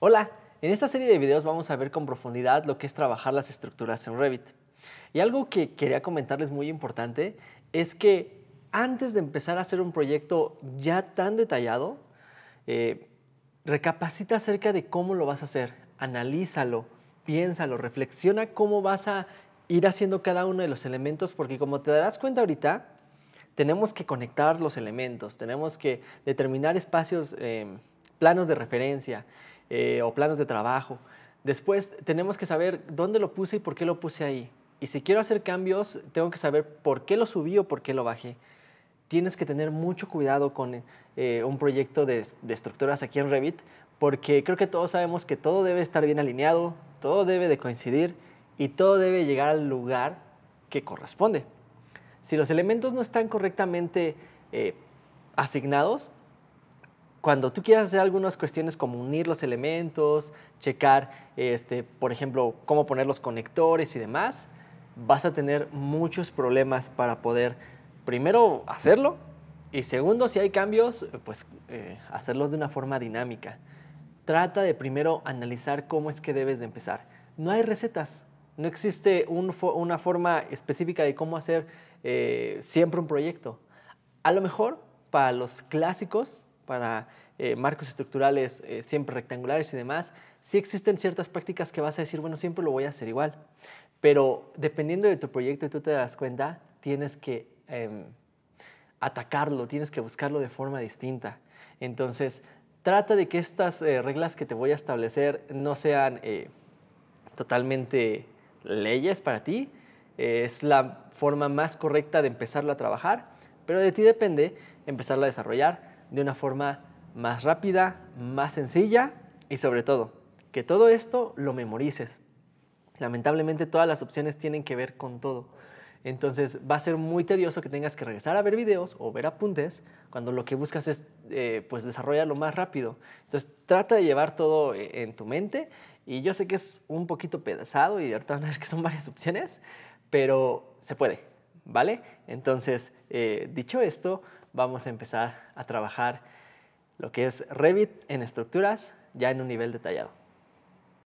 Hola, en esta serie de videos vamos a ver con profundidad lo que es trabajar las estructuras en Revit. Y algo que quería comentarles muy importante es que antes de empezar a hacer un proyecto ya tan detallado, eh, recapacita acerca de cómo lo vas a hacer, analízalo, piénsalo, reflexiona cómo vas a ir haciendo cada uno de los elementos, porque como te darás cuenta ahorita, tenemos que conectar los elementos, tenemos que determinar espacios, eh, planos de referencia, eh, o planos de trabajo. Después tenemos que saber dónde lo puse y por qué lo puse ahí. Y si quiero hacer cambios, tengo que saber por qué lo subí o por qué lo bajé. Tienes que tener mucho cuidado con eh, un proyecto de, estructuras aquí en Revit, porque creo que todos sabemos que todo debe estar bien alineado, todo debe de coincidir y todo debe llegar al lugar que corresponde. Si los elementos no están correctamente eh, asignados, cuando tú quieras hacer algunas cuestiones como unir los elementos, checar, este, por ejemplo, cómo poner los conectores y demás, vas a tener muchos problemas para poder, primero, hacerlo y segundo, si hay cambios, pues eh, hacerlos de una forma dinámica. Trata de primero analizar cómo es que debes de empezar. No hay recetas, no existe una forma específica de cómo hacer eh, siempre un proyecto. A lo mejor para los clásicos para eh, marcos estructurales eh, siempre rectangulares y demás, sí existen ciertas prácticas que vas a decir, bueno, siempre lo voy a hacer igual. Pero dependiendo de tu proyecto y tú te das cuenta, tienes que em, atacarlo, tienes que buscarlo de forma distinta. Entonces, trata de que estas eh, reglas que te voy a establecer no sean totalmente leyes para ti. es la forma más correcta de empezarlo a trabajar, pero de ti depende empezarlo a desarrollar de una forma más rápida, más sencilla y sobre todo, que todo esto lo memorices. Lamentablemente todas las opciones tienen que ver con todo. Entonces va a ser muy tedioso que tengas que regresar a ver videos o ver apuntes cuando lo que buscas es eh, pues desarrollarlo más rápido. Entonces trata de llevar todo eh, en tu mente y yo sé que es un poquito pedazado y ahorita van a ver que son varias opciones, pero se puede, ¿vale? Entonces, eh, dicho esto, vamos a empezar a trabajar lo que es Revit en estructuras ya en un nivel detallado.